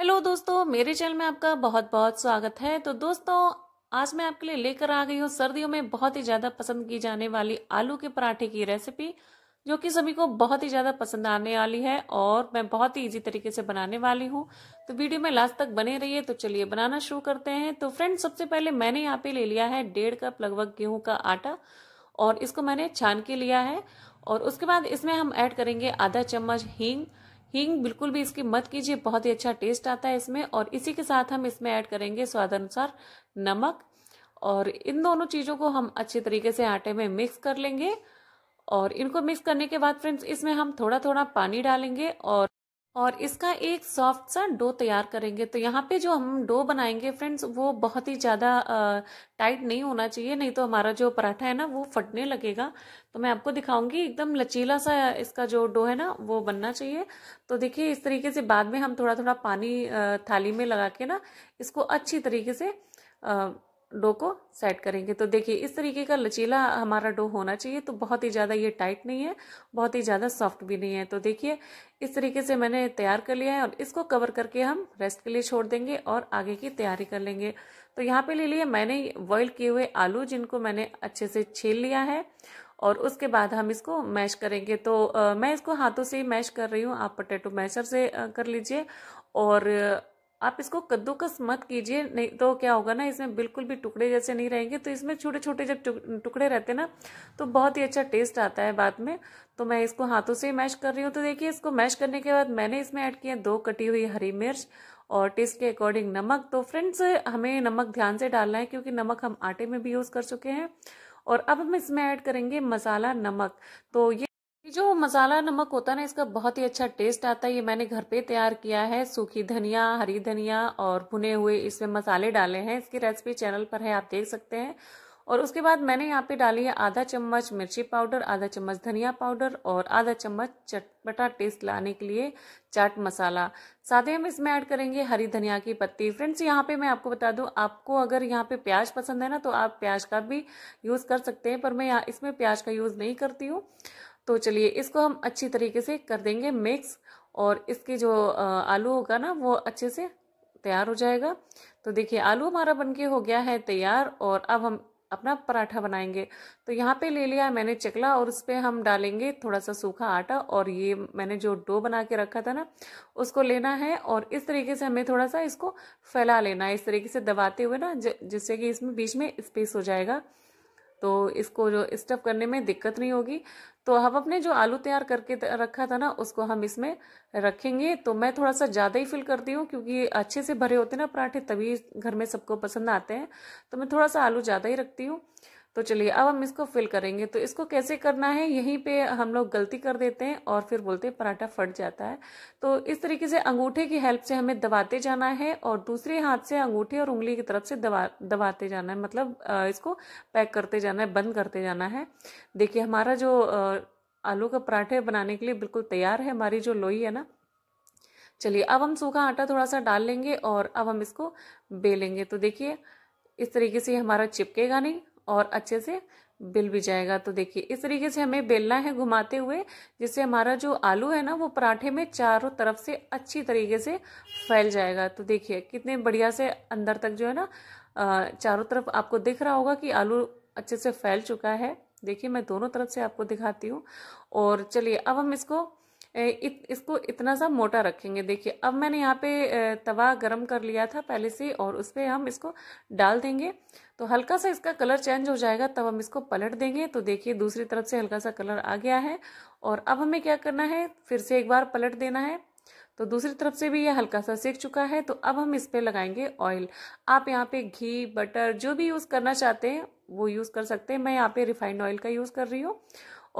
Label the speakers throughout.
Speaker 1: hello दोस्तों मेरे channel में आपका बहुत बहुत स्वागत है तो दोस्तों आज मैं आपके लिए लेकर आ गई हूँ सर्दियों में बहुत ही ज़्यादा पसंद की जाने वाली आलू के पराठे की रेसिपी जो कि सभी को बहुत ही ज़्यादा पसंद आने वाली है और मैं बहुत ही इजी तरीके से बनाने वाली हूँ तो वीडियो में लास्ट तक बने रहिए तो चलिए बनाना शुरू करते हैं तो फ्रेंड्स सबसे पहले मैंने यहाँ पे ले लिया है डेढ़ कप लगभग गेहूँ का आटा और इसको मैंने छान के लिया है और उसके बाद इसमें हम ऐड करेंगे आधा चम्मच हींग हींग बिल्कुल भी इसकी मत कीजिए बहुत ही अच्छा टेस्ट आता है इसमें और इसी के साथ हम इसमें ऐड करेंगे स्वाद अनुसार नमक और इन दोनों चीज़ों को हम अच्छे तरीके से आटे में मिक्स कर लेंगे और इनको मिक्स करने के बाद फ्रेंड्स इसमें हम थोड़ा थोड़ा पानी डालेंगे और और इसका एक सॉफ्ट सा डो तैयार करेंगे तो यहाँ पे जो हम डो बनाएंगे फ्रेंड्स वो बहुत ही ज़्यादा टाइट नहीं होना चाहिए नहीं तो हमारा जो पराठा है ना वो फटने लगेगा तो मैं आपको दिखाऊंगी एकदम लचीला सा इसका जो डो है ना वो बनना चाहिए तो देखिए इस तरीके से बाद में हम थोड़ा थोड़ा पानी थाली में लगा के ना इसको अच्छी तरीके से डो को सेट करेंगे तो देखिए इस तरीके का लचीला हमारा डो होना चाहिए तो बहुत ही ज़्यादा ये टाइट नहीं है बहुत ही ज़्यादा सॉफ्ट भी नहीं है तो देखिए इस तरीके से मैंने तैयार कर लिया है और इसको कवर करके हम रेस्ट के लिए छोड़ देंगे और आगे की तैयारी कर लेंगे तो यहाँ पे ले लिए मैंने बॉयल किए हुए आलू जिनको मैंने अच्छे से छील लिया है और उसके बाद हम इसको मैश करेंगे तो आ, मैं इसको हाथों से ही मैश कर रही हूँ आप पोटैटो मैशर से आ, कर लीजिए और आप इसको कद्दूकस मत कीजिए नहीं तो क्या होगा ना इसमें बिल्कुल भी टुकड़े जैसे नहीं रहेंगे तो इसमें छोटे छोटे जब टुकड़े रहते ना तो बहुत ही अच्छा टेस्ट आता है बाद में तो मैं इसको हाथों से मैश कर रही हूँ तो देखिए इसको मैश करने के बाद मैंने इसमें ऐड किया दो कटी हुई हरी मिर्च और टेस्ट के अकॉर्डिंग नमक तो फ्रेंड्स हमें नमक ध्यान से डालना है क्योंकि नमक हम आटे में भी यूज़ कर चुके हैं और अब हम इसमें ऐड करेंगे मसाला नमक तो ये ये जो मसाला नमक होता है ना इसका बहुत ही अच्छा टेस्ट आता है ये मैंने घर पे तैयार किया है सूखी धनिया हरी धनिया और भुने हुए इसमें मसाले डाले हैं इसकी रेसिपी चैनल पर है आप देख सकते हैं और उसके बाद मैंने यहाँ पे डाली है आधा चम्मच मिर्ची पाउडर आधा चम्मच धनिया पाउडर और आधा चम्मच चटपटा टेस्ट लाने के लिए चाट मसाला साथ ही हम इसमें ऐड करेंगे हरी धनिया की पत्ती फ्रेंड्स यहाँ पे मैं आपको बता दूँ आपको अगर यहाँ पे प्याज पसंद है ना तो आप प्याज का भी यूज़ कर सकते हैं पर मैं यहाँ इसमें प्याज का यूज़ नहीं करती हूँ तो चलिए इसको हम अच्छी तरीके से कर देंगे मिक्स और इसके जो आलू होगा ना वो अच्छे से तैयार हो जाएगा तो देखिए आलू हमारा बनके हो गया है तैयार और अब हम अपना पराठा बनाएंगे तो यहाँ पे ले लिया मैंने चकला और उस पर हम डालेंगे थोड़ा सा सूखा आटा और ये मैंने जो डो बना के रखा था ना उसको लेना है और इस तरीके से हमें थोड़ा सा इसको फैला लेना है इस तरीके से दबाते हुए ना जिससे कि इसमें बीच में स्पेस हो जाएगा तो इसको जो स्टफ करने में दिक्कत नहीं होगी तो हम अपने जो आलू तैयार करके रखा था ना उसको हम इसमें रखेंगे तो मैं थोड़ा सा ज़्यादा ही फिल करती हूँ क्योंकि अच्छे से भरे होते हैं ना पराठे तभी घर में सबको पसंद आते हैं तो मैं थोड़ा सा आलू ज़्यादा ही रखती हूँ तो चलिए अब हम इसको फिल करेंगे तो इसको कैसे करना है यहीं पे हम लोग गलती कर देते हैं और फिर बोलते हैं पराठा फट जाता है तो इस तरीके से अंगूठे की हेल्प से हमें दबाते जाना है और दूसरे हाथ से अंगूठे और उंगली की तरफ से दबा दबाते जाना है मतलब इसको पैक करते जाना है बंद करते जाना है देखिए हमारा जो आलू का पराठे बनाने के लिए बिल्कुल तैयार है हमारी जो लोई है ना चलिए अब हम सूखा आटा थोड़ा सा डाल लेंगे और अब हम इसको बेलेंगे तो देखिए इस तरीके से हमारा चिपकेगा नहीं और अच्छे से बिल भी जाएगा तो देखिए इस तरीके से हमें बेलना है घुमाते हुए जिससे हमारा जो आलू है ना वो पराठे में चारों तरफ से अच्छी तरीके से फैल जाएगा तो देखिए कितने बढ़िया से अंदर तक जो है ना चारों तरफ आपको दिख रहा होगा कि आलू अच्छे से फैल चुका है देखिए मैं दोनों तरफ से आपको दिखाती हूँ और चलिए अब हम इसको इत, इसको इतना सा मोटा रखेंगे देखिए अब मैंने यहाँ पे तवा गरम कर लिया था पहले से और उस पर हम इसको डाल देंगे तो हल्का सा इसका कलर चेंज हो जाएगा तब हम इसको पलट देंगे तो देखिए दूसरी तरफ से हल्का सा कलर आ गया है और अब हमें क्या करना है फिर से एक बार पलट देना है तो दूसरी तरफ से भी ये हल्का सा सेक चुका है तो अब हम इस पर लगाएंगे ऑयल आप यहाँ पे घी बटर जो भी यूज़ करना चाहते हैं वो यूज़ कर सकते हैं मैं यहाँ पे रिफाइंड ऑयल का यूज़ कर रही हूँ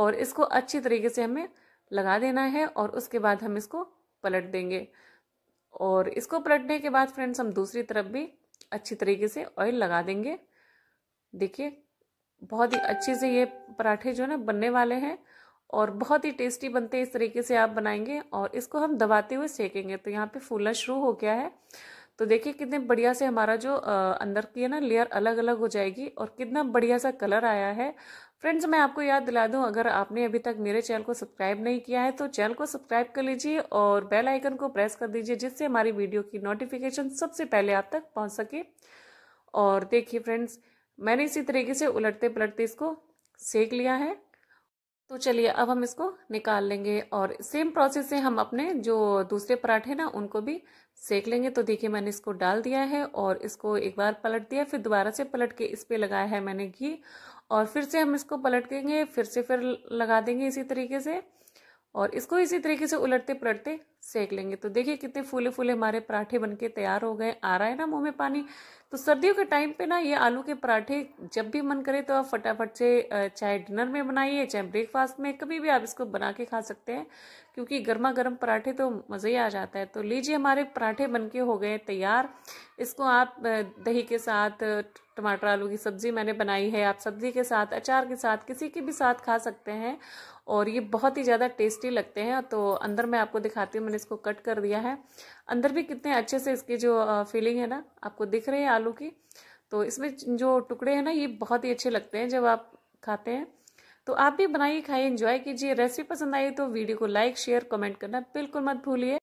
Speaker 1: और इसको अच्छी तरीके से हमें लगा देना है और उसके बाद हम इसको पलट देंगे और इसको पलटने के बाद फ्रेंड्स हम दूसरी तरफ भी अच्छी तरीके से ऑयल लगा देंगे देखिए बहुत ही अच्छे से ये पराठे जो है ना बनने वाले हैं और बहुत ही टेस्टी बनते हैं इस तरीके से आप बनाएंगे और इसको हम दबाते हुए सेकेंगे तो यहाँ पे फूलना शुरू हो गया है तो देखिए कितने बढ़िया से हमारा जो अंदर की है ना लेयर अलग अलग हो जाएगी और कितना बढ़िया सा कलर आया है फ्रेंड्स मैं आपको याद दिला दूं अगर आपने अभी तक मेरे चैनल को सब्सक्राइब नहीं किया है तो चैनल को सब्सक्राइब कर लीजिए और बेल आइकन को प्रेस कर दीजिए जिससे हमारी वीडियो की नोटिफिकेशन सबसे पहले आप तक पहुँच सके और देखिए फ्रेंड्स मैंने इसी तरीके से उलटते पलटते इसको सेक लिया है तो चलिए अब हम इसको निकाल लेंगे और सेम प्रोसेस से हम अपने जो दूसरे पराठे ना उनको भी सेक लेंगे तो देखिए मैंने इसको डाल दिया है और इसको एक बार पलट दिया फिर दोबारा से पलट के इस पर लगाया है मैंने घी और फिर से हम इसको पलट देंगे फिर से फिर लगा देंगे इसी तरीके से और इसको इसी तरीके से उलटते पलटते सेक लेंगे तो देखिए कितने फूले फूले हमारे पराठे बनके तैयार हो गए आ रहा है ना मुंह में पानी तो सर्दियों के टाइम पे ना ये आलू के पराठे जब भी मन करे तो आप फटाफट से चाहे डिनर में बनाइए चाहे ब्रेकफास्ट में कभी भी आप इसको बना के खा सकते हैं क्योंकि गर्मा गर्म पराठे तो मज़े ही आ जाता है तो लीजिए हमारे पराठे बन के हो गए तैयार इसको आप दही के साथ टमाटर आलू की सब्ज़ी मैंने बनाई है आप सब्ज़ी के साथ अचार के साथ किसी के भी साथ खा सकते हैं और ये बहुत ही ज़्यादा टेस्टी लगते हैं तो अंदर मैं आपको दिखाती हूँ मैंने इसको कट कर दिया है अंदर भी कितने अच्छे से इसकी जो फीलिंग है ना आपको दिख रही है आलू की तो इसमें जो टुकड़े हैं ना ये बहुत ही अच्छे लगते हैं जब आप खाते हैं तो आप भी बनाइए खाइए एंजॉय कीजिए रेसिपी पसंद आई तो वीडियो को लाइक शेयर कमेंट करना बिल्कुल मत भूलिए